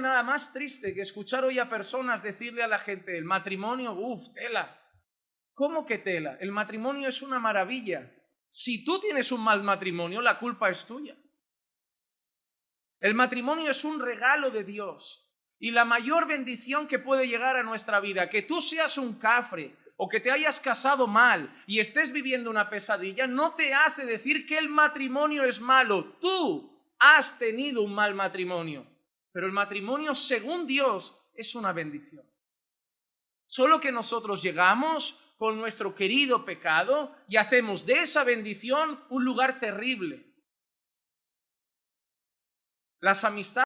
nada más triste que escuchar hoy a personas decirle a la gente, el matrimonio, uff, tela. ¿Cómo que tela? El matrimonio es una maravilla. Si tú tienes un mal matrimonio, la culpa es tuya. El matrimonio es un regalo de Dios y la mayor bendición que puede llegar a nuestra vida, que tú seas un cafre o que te hayas casado mal y estés viviendo una pesadilla, no te hace decir que el matrimonio es malo. Tú has tenido un mal matrimonio. Pero el matrimonio, según Dios, es una bendición. Solo que nosotros llegamos con nuestro querido pecado y hacemos de esa bendición un lugar terrible. Las amistades